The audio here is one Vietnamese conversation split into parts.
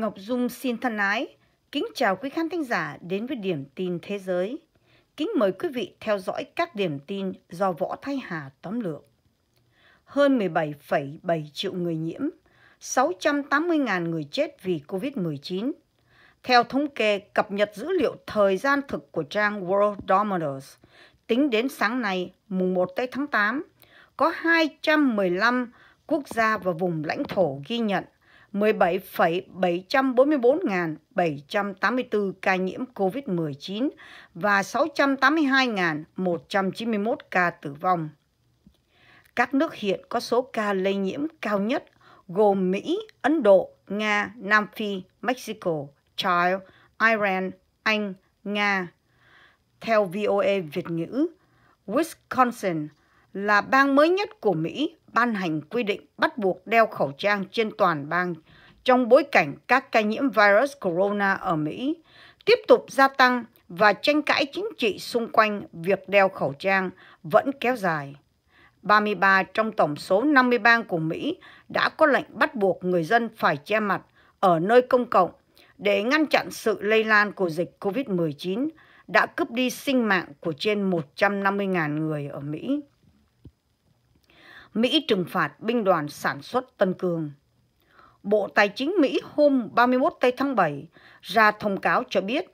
Ngọc Dung xin thân ái, kính chào quý khán thính giả đến với Điểm tin Thế giới. Kính mời quý vị theo dõi các điểm tin do Võ Thái Hà tóm lược. Hơn 17,7 triệu người nhiễm, 680.000 người chết vì COVID-19. Theo thống kê cập nhật dữ liệu thời gian thực của trang Worldometers, tính đến sáng nay, mùng 1 Tây tháng 8, có 215 quốc gia và vùng lãnh thổ ghi nhận 17.744.784 ca nhiễm COVID-19 và 682.191 ca tử vong. Các nước hiện có số ca lây nhiễm cao nhất gồm Mỹ, Ấn Độ, Nga, Nam Phi, Mexico, Chile, Iran, Anh, Nga. Theo VOA Việt ngữ, Wisconsin là bang mới nhất của Mỹ ban hành quy định bắt buộc đeo khẩu trang trên toàn bang trong bối cảnh các ca nhiễm virus corona ở Mỹ tiếp tục gia tăng và tranh cãi chính trị xung quanh việc đeo khẩu trang vẫn kéo dài. 33 trong tổng số 50 bang của Mỹ đã có lệnh bắt buộc người dân phải che mặt ở nơi công cộng để ngăn chặn sự lây lan của dịch COVID-19 đã cướp đi sinh mạng của trên 150.000 người ở Mỹ. Mỹ trừng phạt binh đoàn sản xuất Tân Cương. Bộ Tài chính Mỹ hôm 31 tây tháng 7 ra thông cáo cho biết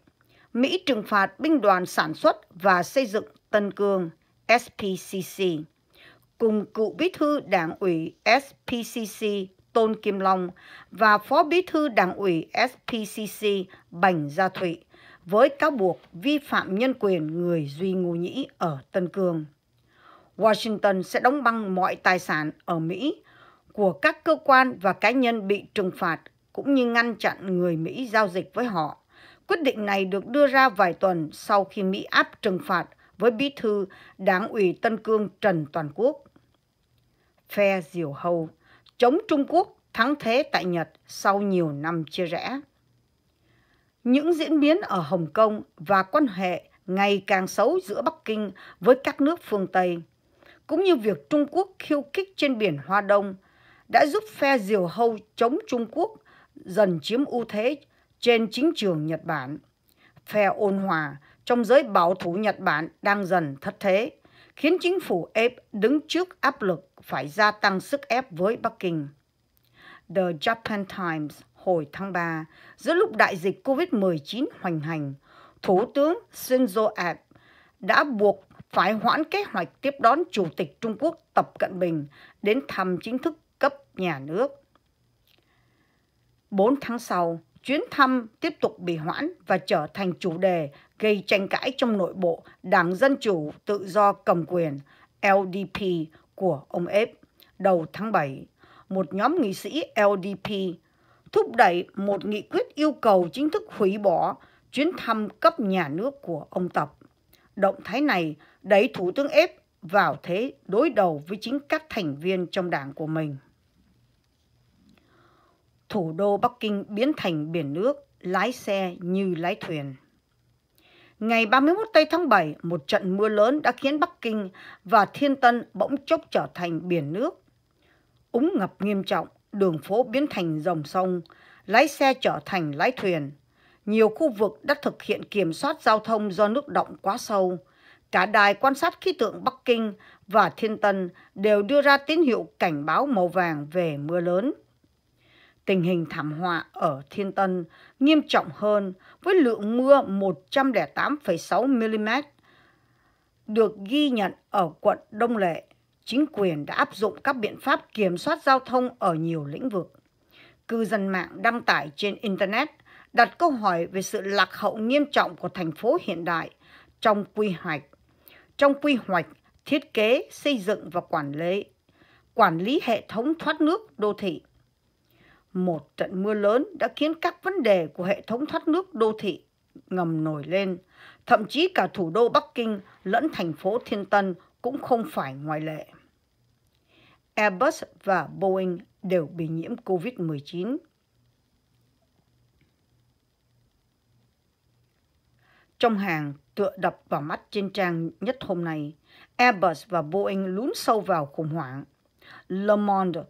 Mỹ trừng phạt binh đoàn sản xuất và xây dựng Tân Cương SPCC cùng cựu bí thư đảng ủy SPCC Tôn Kim Long và phó bí thư đảng ủy SPCC Bành Gia Thụy với cáo buộc vi phạm nhân quyền người Duy Ngô Nhĩ ở Tân Cương. Washington sẽ đóng băng mọi tài sản ở Mỹ của các cơ quan và cá nhân bị trừng phạt cũng như ngăn chặn người Mỹ giao dịch với họ. Quyết định này được đưa ra vài tuần sau khi Mỹ áp trừng phạt với bí thư Đảng ủy Tân Cương Trần Toàn Quốc. Phe Diều Hầu chống Trung Quốc thắng thế tại Nhật sau nhiều năm chia rẽ. Những diễn biến ở Hồng Kông và quan hệ ngày càng xấu giữa Bắc Kinh với các nước phương Tây – cũng như việc Trung Quốc khiêu khích trên biển Hoa Đông đã giúp phe diều hâu chống Trung Quốc dần chiếm ưu thế trên chính trường Nhật Bản. Phe ôn hòa trong giới bảo thủ Nhật Bản đang dần thất thế, khiến chính phủ ép đứng trước áp lực phải gia tăng sức ép với Bắc Kinh. The Japan Times hồi tháng 3, giữa lúc đại dịch COVID-19 hoành hành, Thủ tướng Shinzo Abe đã buộc phải hoãn kế hoạch tiếp đón Chủ tịch Trung Quốc Tập Cận Bình đến thăm chính thức cấp nhà nước. 4 tháng sau, chuyến thăm tiếp tục bị hoãn và trở thành chủ đề gây tranh cãi trong nội bộ Đảng Dân Chủ Tự do Cầm quyền LDP của ông Ếp đầu tháng 7. Một nhóm nghị sĩ LDP thúc đẩy một nghị quyết yêu cầu chính thức hủy bỏ chuyến thăm cấp nhà nước của ông Tập. Động thái này đẩy Thủ tướng ép vào thế đối đầu với chính các thành viên trong đảng của mình. Thủ đô Bắc Kinh biến thành biển nước, lái xe như lái thuyền. Ngày 31 Tây tháng 7, một trận mưa lớn đã khiến Bắc Kinh và Thiên Tân bỗng chốc trở thành biển nước. Úng ngập nghiêm trọng, đường phố biến thành dòng sông, lái xe trở thành lái thuyền – nhiều khu vực đã thực hiện kiểm soát giao thông do nước động quá sâu. Cả đài quan sát khí tượng Bắc Kinh và Thiên Tân đều đưa ra tín hiệu cảnh báo màu vàng về mưa lớn. Tình hình thảm họa ở Thiên Tân nghiêm trọng hơn với lượng mưa 108,6 mm được ghi nhận ở quận Đông Lệ. Chính quyền đã áp dụng các biện pháp kiểm soát giao thông ở nhiều lĩnh vực. Cư dân mạng đăng tải trên Internet – đặt câu hỏi về sự lạc hậu nghiêm trọng của thành phố hiện đại trong quy hoạch, trong quy hoạch thiết kế, xây dựng và quản lý, quản lý hệ thống thoát nước đô thị. Một trận mưa lớn đã khiến các vấn đề của hệ thống thoát nước đô thị ngầm nổi lên, thậm chí cả thủ đô Bắc Kinh lẫn thành phố Thiên Tân cũng không phải ngoại lệ. Airbus và Boeing đều bị nhiễm COVID-19 Trong hàng tựa đập vào mắt trên trang nhất hôm nay, Airbus và Boeing lún sâu vào khủng hoảng. Le Monde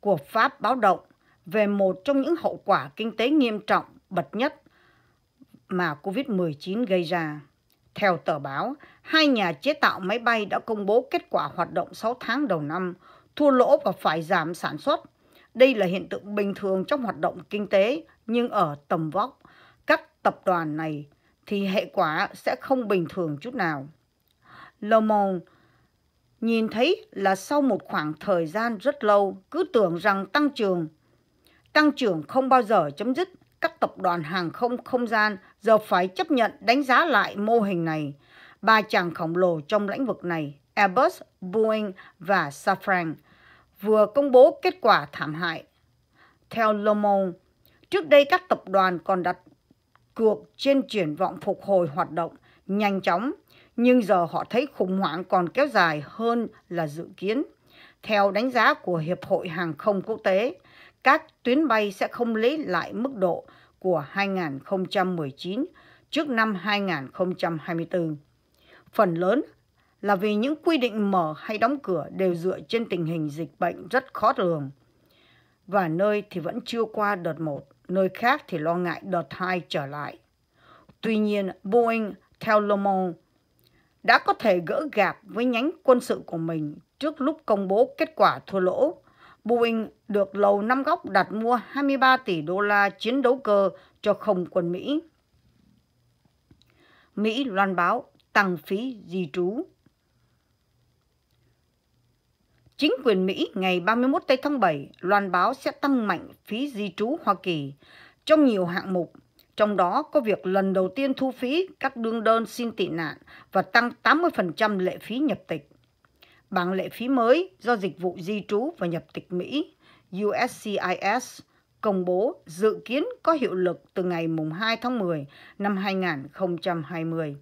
của Pháp báo động về một trong những hậu quả kinh tế nghiêm trọng bật nhất mà COVID-19 gây ra. Theo tờ báo, hai nhà chế tạo máy bay đã công bố kết quả hoạt động 6 tháng đầu năm, thua lỗ và phải giảm sản xuất. Đây là hiện tượng bình thường trong hoạt động kinh tế, nhưng ở tầm vóc, các tập đoàn này thì hệ quả sẽ không bình thường chút nào. Lomon nhìn thấy là sau một khoảng thời gian rất lâu cứ tưởng rằng tăng trưởng tăng trưởng không bao giờ chấm dứt, các tập đoàn hàng không không gian giờ phải chấp nhận đánh giá lại mô hình này. Ba chàng khổng lồ trong lĩnh vực này, Airbus, Boeing và Safran, vừa công bố kết quả thảm hại. Theo Lomon, trước đây các tập đoàn còn đặt cuộc trên triển vọng phục hồi hoạt động nhanh chóng, nhưng giờ họ thấy khủng hoảng còn kéo dài hơn là dự kiến. Theo đánh giá của Hiệp hội Hàng không Quốc tế, các tuyến bay sẽ không lấy lại mức độ của 2019 trước năm 2024. Phần lớn là vì những quy định mở hay đóng cửa đều dựa trên tình hình dịch bệnh rất khó lường và nơi thì vẫn chưa qua đợt 1 nơi khác thì lo ngại đợt 2 trở lại. Tuy nhiên, Boeing, theo Le Monde, đã có thể gỡ gạp với nhánh quân sự của mình trước lúc công bố kết quả thua lỗ. Boeing được Lầu Năm Góc đặt mua 23 tỷ đô la chiến đấu cơ cho không quân Mỹ. Mỹ loan báo tăng phí di trú Chính quyền Mỹ ngày 31 Tây tháng 7 loan báo sẽ tăng mạnh phí di trú Hoa Kỳ trong nhiều hạng mục, trong đó có việc lần đầu tiên thu phí các đương đơn xin tị nạn và tăng 80% lệ phí nhập tịch. Bảng lệ phí mới do Dịch vụ Di trú và Nhập tịch Mỹ USCIS công bố dự kiến có hiệu lực từ ngày 2 tháng 10 năm 2020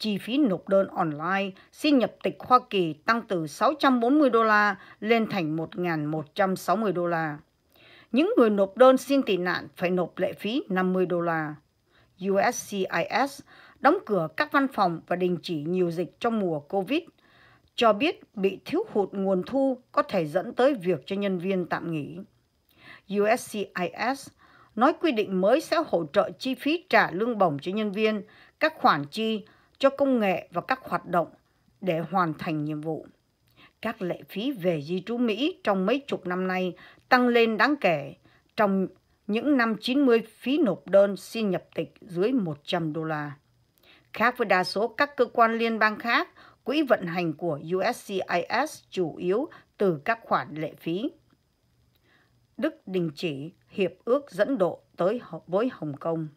chi phí nộp đơn online xin nhập tịch Hoa Kỳ tăng từ 640 đô la lên thành 1.160 đô la. Những người nộp đơn xin tị nạn phải nộp lệ phí 50 đô la. USCIS đóng cửa các văn phòng và đình chỉ nhiều dịch trong mùa COVID, cho biết bị thiếu hụt nguồn thu có thể dẫn tới việc cho nhân viên tạm nghỉ. USCIS nói quy định mới sẽ hỗ trợ chi phí trả lương bổng cho nhân viên, các khoản chi cho công nghệ và các hoạt động để hoàn thành nhiệm vụ. Các lệ phí về di trú Mỹ trong mấy chục năm nay tăng lên đáng kể. Trong những năm 90, phí nộp đơn xin nhập tịch dưới 100 đô la. Khác với đa số các cơ quan liên bang khác, quỹ vận hành của USCIS chủ yếu từ các khoản lệ phí. Đức đình chỉ hiệp ước dẫn độ tới với Hồng Kông.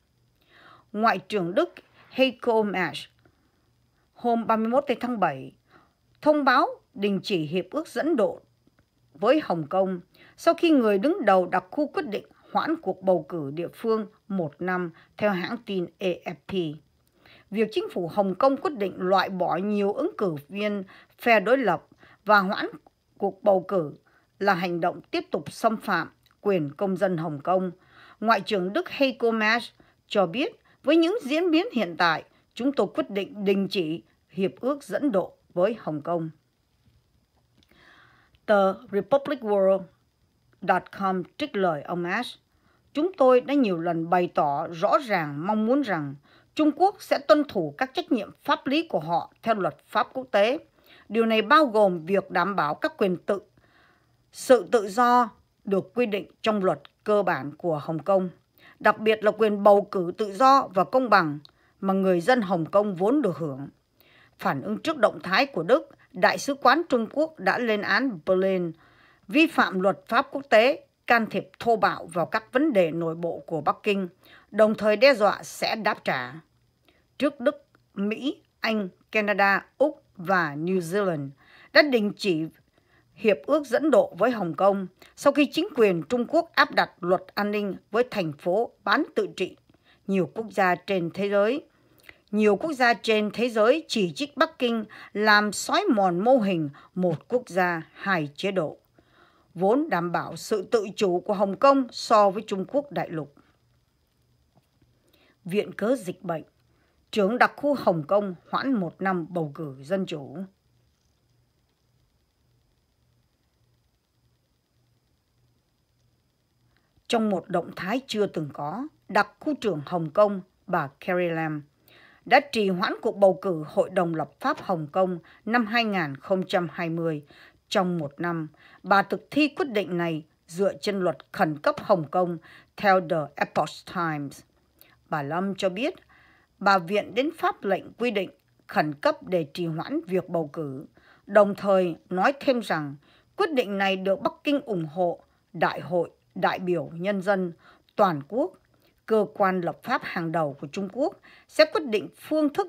Ngoại trưởng Đức Heiko Maas hôm 31 tháng 7 thông báo đình chỉ hiệp ước dẫn độ với Hồng Kông sau khi người đứng đầu đặc khu quyết định hoãn cuộc bầu cử địa phương một năm theo hãng tin AFP. Việc chính phủ Hồng Kông quyết định loại bỏ nhiều ứng cử viên phe đối lập và hoãn cuộc bầu cử là hành động tiếp tục xâm phạm quyền công dân Hồng Kông. Ngoại trưởng Đức Heiko Maas cho biết với những diễn biến hiện tại, chúng tôi quyết định đình chỉ hiệp ước dẫn độ với Hồng Kông. Tờ RepublicWorld.com trích lời ông Ash, chúng tôi đã nhiều lần bày tỏ rõ ràng mong muốn rằng Trung Quốc sẽ tuân thủ các trách nhiệm pháp lý của họ theo luật pháp quốc tế. Điều này bao gồm việc đảm bảo các quyền tự, sự tự do được quy định trong luật cơ bản của Hồng Kông, đặc biệt là quyền bầu cử tự do và công bằng mà người dân Hồng Kông vốn được hưởng. Phản ứng trước động thái của Đức, Đại sứ quán Trung Quốc đã lên án Berlin vi phạm luật pháp quốc tế, can thiệp thô bạo vào các vấn đề nội bộ của Bắc Kinh, đồng thời đe dọa sẽ đáp trả. Trước Đức, Mỹ, Anh, Canada, Úc và New Zealand đã đình chỉ hiệp ước dẫn độ với Hồng Kông sau khi chính quyền Trung Quốc áp đặt luật an ninh với thành phố bán tự trị nhiều quốc gia trên thế giới nhiều quốc gia trên thế giới chỉ trích Bắc Kinh làm xói mòn mô hình một quốc gia hai chế độ, vốn đảm bảo sự tự chủ của Hồng Kông so với Trung Quốc đại lục. Viện cớ dịch bệnh, trưởng đặc khu Hồng Kông hoãn một năm bầu cử dân chủ. Trong một động thái chưa từng có, đặc khu trưởng Hồng Kông, bà Carrie Lam đã trì hoãn cuộc bầu cử Hội đồng lập pháp Hồng Kông năm 2020. Trong một năm, bà thực thi quyết định này dựa trên luật khẩn cấp Hồng Kông theo The Epoch Times. Bà Lâm cho biết, bà viện đến pháp lệnh quy định khẩn cấp để trì hoãn việc bầu cử, đồng thời nói thêm rằng quyết định này được Bắc Kinh ủng hộ Đại hội đại biểu nhân dân toàn quốc cơ quan lập pháp hàng đầu của Trung Quốc sẽ quyết định phương thức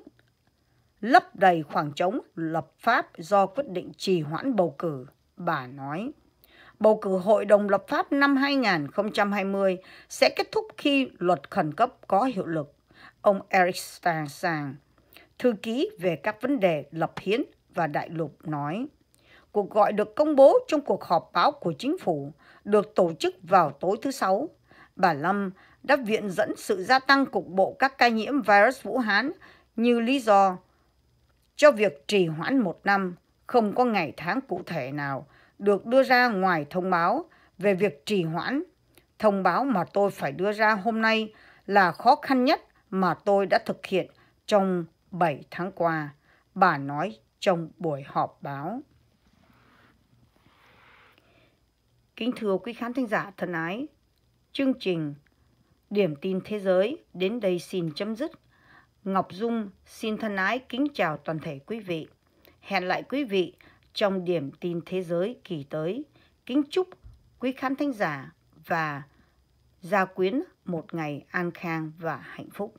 lấp đầy khoảng trống lập pháp do quyết định trì hoãn bầu cử, bà nói. Bầu cử Hội đồng lập pháp năm 2020 sẽ kết thúc khi luật khẩn cấp có hiệu lực. Ông Eric Stansang, thư ký về các vấn đề lập hiến và đại lục nói, cuộc gọi được công bố trong cuộc họp báo của chính phủ được tổ chức vào tối thứ Sáu. Bà Lâm đã viện dẫn sự gia tăng cục bộ các ca nhiễm virus Vũ Hán như lý do cho việc trì hoãn một năm không có ngày tháng cụ thể nào được đưa ra ngoài thông báo về việc trì hoãn. Thông báo mà tôi phải đưa ra hôm nay là khó khăn nhất mà tôi đã thực hiện trong 7 tháng qua, bà nói trong buổi họp báo. Kính thưa quý khán thính giả thân ái, chương trình Điểm tin thế giới đến đây xin chấm dứt. Ngọc Dung xin thân ái kính chào toàn thể quý vị. Hẹn lại quý vị trong điểm tin thế giới kỳ tới. Kính chúc quý khán thính giả và gia quyến một ngày an khang và hạnh phúc.